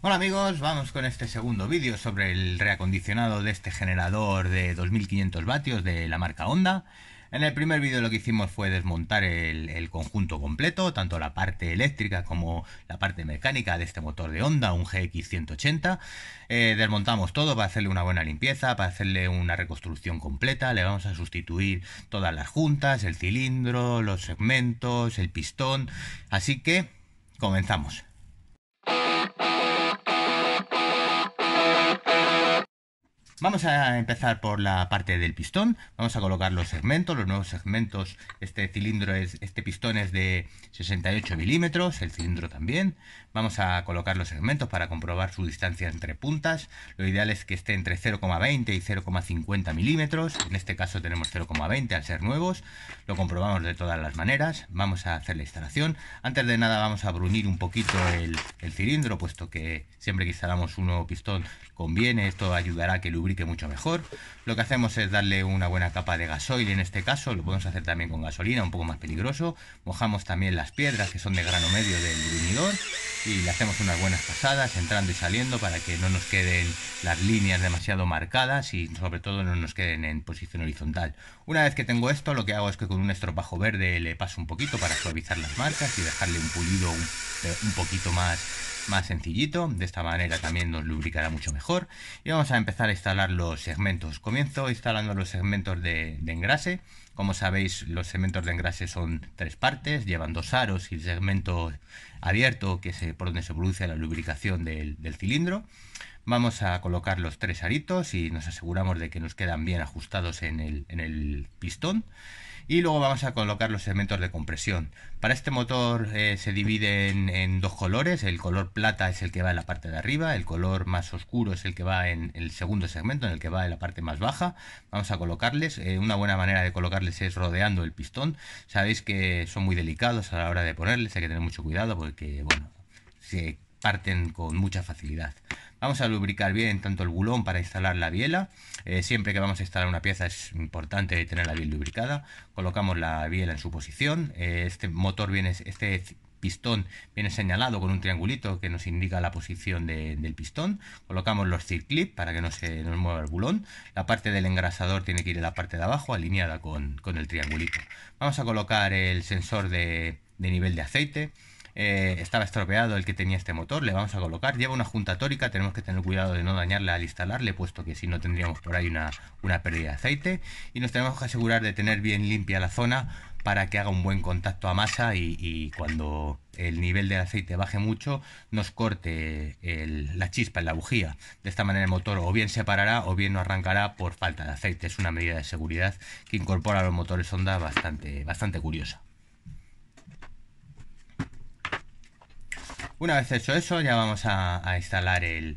Hola amigos, vamos con este segundo vídeo sobre el reacondicionado de este generador de 2500 vatios de la marca Honda. En el primer vídeo lo que hicimos fue desmontar el, conjunto completo, tanto la parte eléctrica como la parte mecánica de este motor de Honda, un GX180. Eh, desmontamos todo para hacerle una buena limpieza, para hacerle una reconstrucción completa. Le vamos a sustituir todas las juntas, el cilindro, los segmentos, el pistón. Así que comenzamos. Vamos a empezar por la parte del pistón. Vamos a colocar los segmentos, los nuevos segmentos. Este cilindro es, este pistón es de 68 milímetros, el cilindro también. Vamos a colocar los segmentos para comprobar su distancia entre puntas. Lo ideal es que esté entre 0,20 y 0,50 milímetros. En este caso tenemos 0,20 al ser nuevos. Lo comprobamos de todas las maneras. Vamos a hacer la instalación. Antes de nada vamos a brunir un poquito el, cilindro, puesto que siempre que instalamos un nuevo pistón conviene. Esto ayudará a que el mucho mejor. Lo que hacemos es darle una buena capa de gasoil en este caso, lo podemos hacer también con gasolina, un poco más peligroso. Mojamos también las piedras que son de grano medio del unidor y le hacemos unas buenas pasadas entrando y saliendo para que no nos queden las líneas demasiado marcadas y sobre todo no nos queden en posición horizontal. Una vez que tengo esto lo que hago es que con un estropajo verde le paso un poquito para suavizar las marcas y dejarle un pulido un poquito más más sencillito, de esta manera también nos lubricará mucho mejor. Y vamos a empezar a instalar los segmentos. Comienzo instalando los segmentos de, engrase. Como sabéis, los segmentos de engrase son tres partes, llevan dos aros y el segmento abierto, que es eh, por donde se produce la lubricación del, cilindro. Vamos a colocar los tres aritos y nos aseguramos de que nos quedan bien ajustados en el, en el pistón y luego vamos a colocar los segmentos de compresión. Para este motor eh, se dividen en, dos colores, el color plata es el que va en la parte de arriba, el color más oscuro es el que va en el segundo segmento, en el que va en la parte más baja. Vamos a colocarles, eh, una buena manera de colocarles es rodeando el pistón, sabéis que son muy delicados a la hora de ponerles, hay que tener mucho cuidado porque bueno, se parten con mucha facilidad. Vamos a lubricar bien tanto el bulón para instalar la biela. Eh, siempre que vamos a instalar una pieza es importante tenerla bien lubricada. Colocamos la biela en su posición. Eh, este motor viene, este pistón viene señalado con un triangulito que nos indica la posición del pistón. Colocamos los circlip para que no se nos mueva el bulón. La parte del engrasador tiene que ir en la parte de abajo alineada con, el triangulito. Vamos a colocar el sensor de nivel de aceite. Eh, estaba estropeado el que tenía este motor, le vamos a colocar, lleva una junta tórica, tenemos que tener cuidado de no dañarla al instalarle, puesto que si no tendríamos por ahí una, una pérdida de aceite, y nos tenemos que asegurar de tener bien limpia la zona para que haga un buen contacto a masa y, cuando el nivel del aceite baje mucho nos corte la chispa en la bujía. De esta manera el motor o bien se parará o bien no arrancará por falta de aceite. Es una medida de seguridad que incorpora a los motores Honda bastante, bastante curiosa. Una vez hecho eso, ya vamos a, instalar el,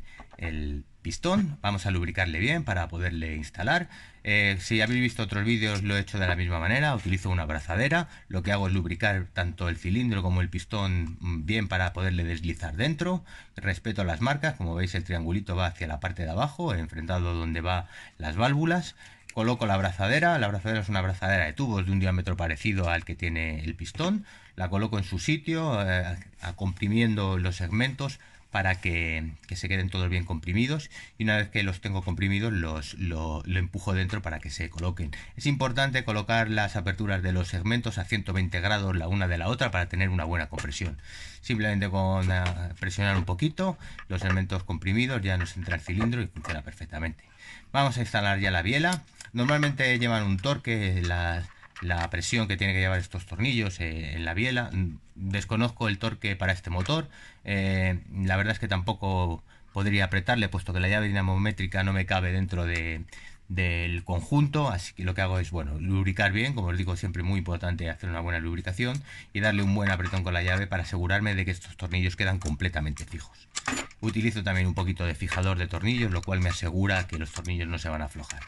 pistón, vamos a lubricarle bien para poderle instalar. Eh, si habéis visto otros vídeos lo he hecho de la misma manera, utilizo una abrazadera, lo que hago es lubricar tanto el cilindro como el pistón mm, bien para poderle deslizar dentro. Respeto las marcas, como veis el triangulito va hacia la parte de abajo, enfrentado donde va las válvulas. Coloco la abrazadera, la abrazadera es una abrazadera de tubos de un diámetro parecido al que tiene el pistón, la coloco en su sitio, eh, comprimiendo los segmentos para que, se queden todos bien comprimidos y una vez que los tengo comprimidos los lo, lo, empujo dentro para que se coloquen. Es importante colocar las aperturas de los segmentos a 120 grados la una de la otra para tener una buena compresión. Simplemente con ah, presionar un poquito los segmentos comprimidos ya nos entra el cilindro y funciona perfectamente. Vamos a instalar ya la biela. Normalmente llevan un torque las la presión que tiene que llevar estos tornillos eh, en la biela. Desconozco el torque para este motor. Eh, la verdad es que tampoco podría apretarle, puesto que la llave dinamométrica no me cabe dentro del conjunto, así que lo que hago es, bueno, lubricar bien, como os digo siempre muy importante hacer una buena lubricación y darle un buen apretón con la llave para asegurarme de que estos tornillos quedan completamente fijos. Utilizo también un poquito de fijador de tornillos, lo cual me asegura que los tornillos no se van a aflojar.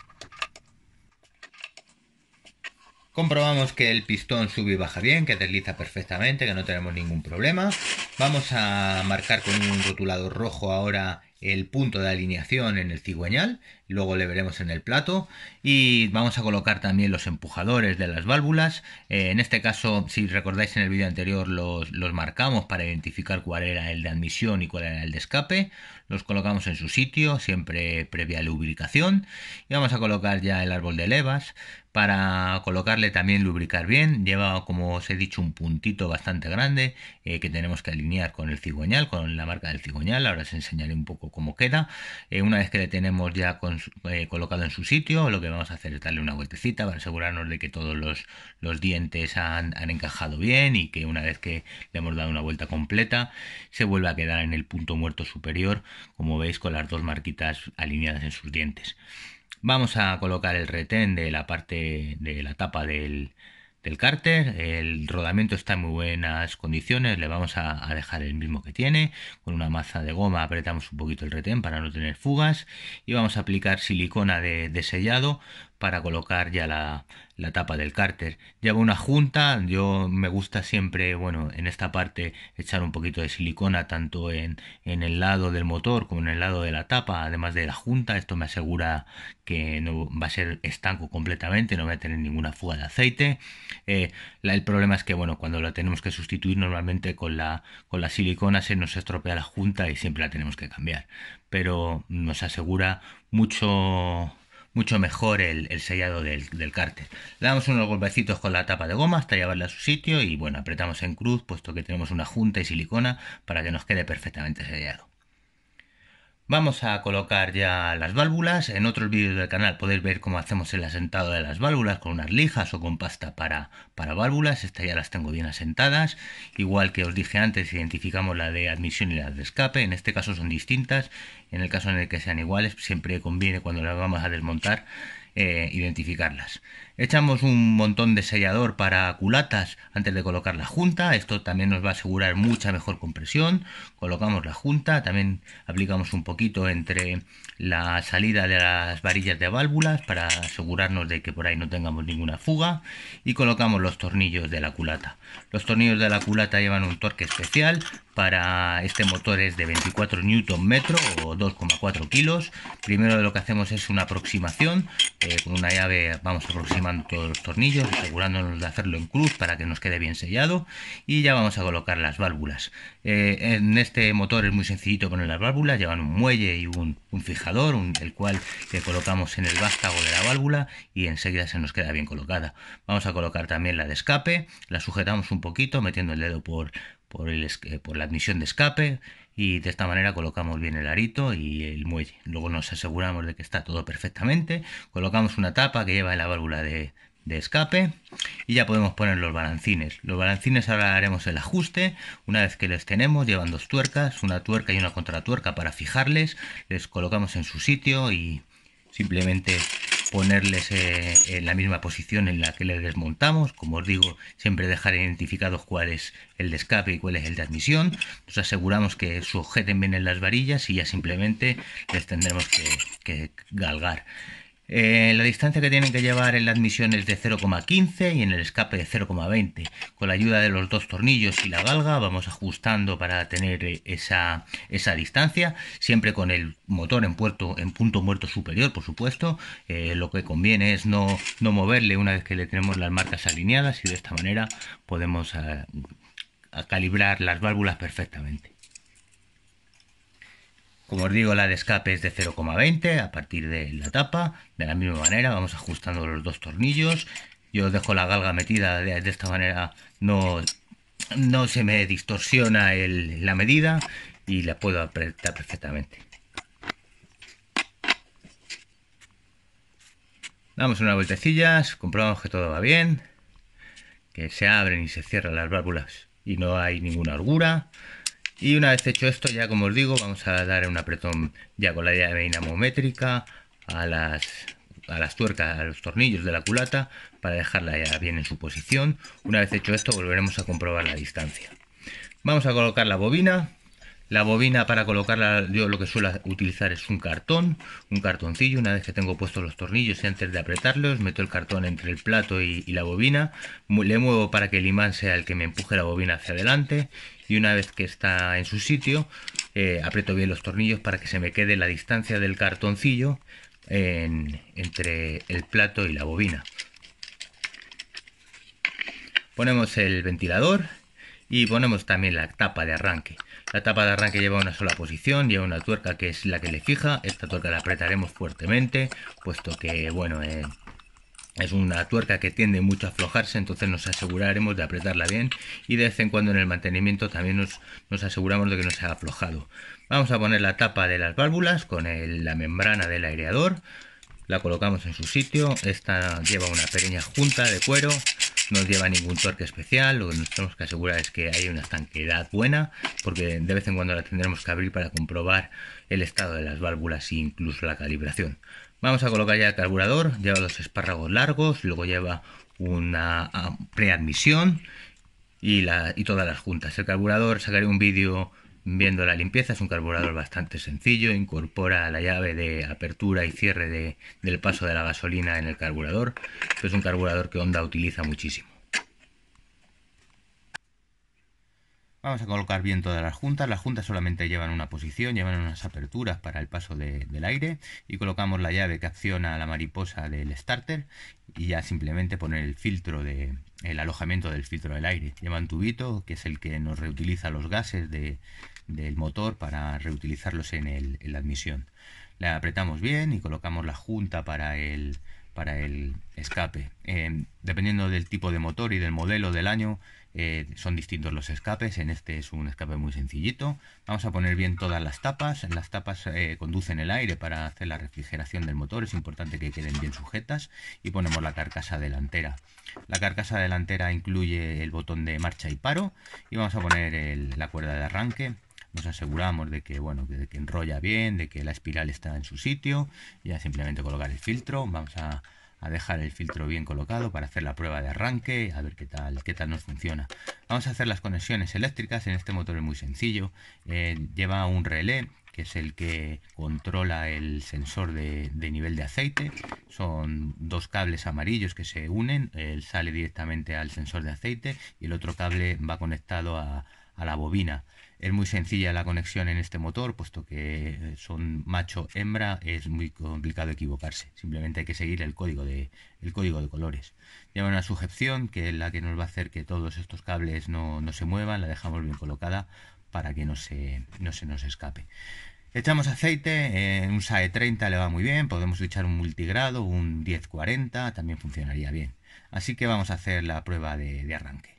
Comprobamos que el pistón sube y baja bien, que desliza perfectamente, que no tenemos ningún problema. Vamos a marcar con un rotulador rojo ahora el punto de alineación en el cigüeñal luego le veremos en el plato y vamos a colocar también los empujadores de las válvulas eh, en este caso si recordáis en el vídeo anterior los, marcamos para identificar cuál era el de admisión y cuál era el de escape los colocamos en su sitio siempre previa lubricación y vamos a colocar ya el árbol de levas para colocarle también lubricar bien lleva como os he dicho un puntito bastante grande eh, que tenemos que alinear con el cigüeñal con la marca del cigüeñal ahora os enseñaré un poco cómo queda eh, una vez que le tenemos ya con eh, colocado en su sitio. Lo que vamos a hacer es darle una vueltecita para asegurarnos de que todos los, los dientes han, han, encajado bien y que una vez que le hemos dado una vuelta completa se vuelva a quedar en el punto muerto superior, como veis con las dos marquitas alineadas en sus dientes. Vamos a colocar el retén de la parte de la tapa del, del cárter, el rodamiento está en muy buenas condiciones, le vamos a, dejar el mismo que tiene, con una maza de goma apretamos un poquito el retén para no tener fugas y vamos a aplicar silicona de sellado para colocar ya la, la tapa del cárter. Lleva una junta, yo me gusta siempre, bueno, en esta parte echar un poquito de silicona tanto en, en, el lado del motor como en el lado de la tapa, además de la junta, esto me asegura que no va a ser estanco completamente, no va a tener ninguna fuga de aceite. Eh, el problema es que, bueno, cuando la tenemos que sustituir normalmente con la, con la silicona se nos estropea la junta y siempre la tenemos que cambiar, pero nos asegura mucho mucho mejor el, sellado del, del, cárter. Le damos unos golpecitos con la tapa de goma hasta llevarla a su sitio y bueno, apretamos en cruz puesto que tenemos una junta y silicona para que nos quede perfectamente sellado. Vamos a colocar ya las válvulas. En otros vídeos del canal podéis ver cómo hacemos el asentado de las válvulas con unas lijas o con pasta para, válvulas. Estas ya las tengo bien asentadas. Igual que os dije antes, identificamos la de admisión y la de escape. En este caso son distintas. En el caso en el que sean iguales, siempre conviene cuando las vamos a desmontar eh, identificarlas. Echamos un montón de sellador para culatas antes de colocar la junta. Esto también nos va a asegurar mucha mejor compresión. Colocamos la junta, también aplicamos un poquito entre la salida de las varillas de válvulas para asegurarnos de que por ahí no tengamos ninguna fuga. Y colocamos los tornillos de la culata. Los tornillos de la culata llevan un torque especial para este motor es de 24 Nm o 2,4 kilos primero lo que hacemos es una aproximación eh, con una llave vamos aproximando todos los tornillos asegurándonos de hacerlo en cruz para que nos quede bien sellado y ya vamos a colocar las válvulas eh, en este motor es muy sencillito poner las válvulas llevan un muelle y un, fijador el cual que colocamos en el vástago de la válvula y enseguida se nos queda bien colocada vamos a colocar también la de escape la sujetamos un poquito metiendo el dedo por eh, por, la admisión de escape y de esta manera colocamos bien el arito y el muelle. Luego nos aseguramos de que está todo perfectamente, colocamos una tapa que lleva la válvula de, escape y ya podemos poner los balancines. Los balancines ahora haremos el ajuste. Una vez que los tenemos, llevan dos tuercas, una tuerca y una contratuerca para fijarles. Les colocamos en su sitio y simplemente ponerles en eh, eh, la misma posición en la que les desmontamos, como os digo, siempre dejar identificados cuál es el de escape y cuál es el de admisión, nos aseguramos que sujeten bien en las varillas y ya simplemente les tendremos que galgar. Eh, la distancia que tienen que llevar en la admisión es de 0,15 y en el escape de 0,20. Con la ayuda de los dos tornillos y la galga vamos ajustando para tener eh, esa, distancia, siempre con el motor en, puerto, en punto muerto superior, por supuesto. Eh, lo que conviene es no, moverle una vez que le tenemos las marcas alineadas y de esta manera podemos calibrar las válvulas perfectamente. Como os digo, la de escape es de 0,20 a partir de la tapa. De la misma manera vamos ajustando los dos tornillos. Yo dejo la galga metida de, esta manera, no, no se me distorsiona la medida y la puedo apretar perfectamente. Damos unas vueltecillas, comprobamos que todo va bien, que se abren y se cierran las válvulas y no hay ninguna holgura. Y una vez hecho esto, ya como os digo, vamos a dar un apretón ya con la llave de a las, a las tuercas, a los tornillos de la culata para dejarla ya bien en su posición. Una vez hecho esto, volveremos a comprobar la distancia. Vamos a colocar la bobina. La bobina para colocarla yo lo que suelo utilizar es un cartón, un cartoncillo. Una vez que tengo puestos los tornillos y antes de apretarlos meto el cartón entre el plato y la bobina. Le muevo para que el imán sea el que me empuje la bobina hacia adelante y una vez que está en su sitio eh, aprieto bien los tornillos para que se me quede la distancia del cartoncillo entre el plato y la bobina. Ponemos el ventilador y ponemos también la tapa de arranque. La tapa de arranque lleva una sola posición, lleva una tuerca que es la que le fija. Esta tuerca la apretaremos fuertemente, puesto que, bueno, eh, es una tuerca que tiende mucho a aflojarse, entonces nos aseguraremos de apretarla bien y de vez en cuando en el mantenimiento también nos, aseguramos de que no se ha aflojado. Vamos a poner la tapa de las válvulas con la membrana del aireador, la colocamos en su sitio, esta lleva una pequeña junta de cuero no lleva ningún torque especial, lo que nos tenemos que asegurar es que hay una estanqueidad buena, porque de vez en cuando la tendremos que abrir para comprobar el estado de las válvulas e incluso la calibración. Vamos a colocar ya el carburador, lleva los espárragos largos, luego lleva una ah, preadmisión y, y todas las juntas. El carburador sacaré un vídeo Viendo la limpieza, es un carburador bastante sencillo, incorpora la llave de apertura y cierre del paso de la gasolina en el carburador. Es un carburador que Honda utiliza muchísimo. Vamos a colocar bien todas las juntas. Las juntas solamente llevan una posición, llevan unas aperturas para el paso del aire y colocamos la llave que acciona la mariposa del starter y ya simplemente poner el filtro de el alojamiento del filtro del aire. Llevan tubito que es el que nos reutiliza los gases de, del motor para reutilizarlos en, en la admisión. La apretamos bien y colocamos la junta para el, para el escape. Eh, dependiendo del tipo de motor y del modelo del año, eh, son distintos los escapes. En este es un escape muy sencillito. Vamos a poner bien todas las tapas. Las tapas eh, conducen el aire para hacer la refrigeración del motor. Es importante que queden bien sujetas. Y ponemos la carcasa delantera. La carcasa delantera incluye el botón de marcha y paro. Y vamos a poner la cuerda de arranque nos aseguramos de que, bueno, que enrolla bien, de que la espiral está en su sitio, ya simplemente colocar el filtro, vamos a, dejar el filtro bien colocado para hacer la prueba de arranque, a ver qué tal, qué tal nos funciona. Vamos a hacer las conexiones eléctricas, en este motor es muy sencillo, eh, lleva un relé que es el que controla el sensor de, nivel de aceite. Son dos cables amarillos que se unen, él sale directamente al sensor de aceite y el otro cable va conectado a la bobina es muy sencilla la conexión en este motor, puesto que eh, son macho-hembra, es muy complicado equivocarse. Simplemente hay que seguir el código de, colores. Lleva una sujeción que es la que nos va a hacer que todos estos cables no, se muevan, la dejamos bien colocada para que no se, nos escape. Echamos aceite, en eh, un SAE 30 le va muy bien, podemos echar un multigrado, un 1040, también funcionaría bien. Así que vamos a hacer la prueba de arranque.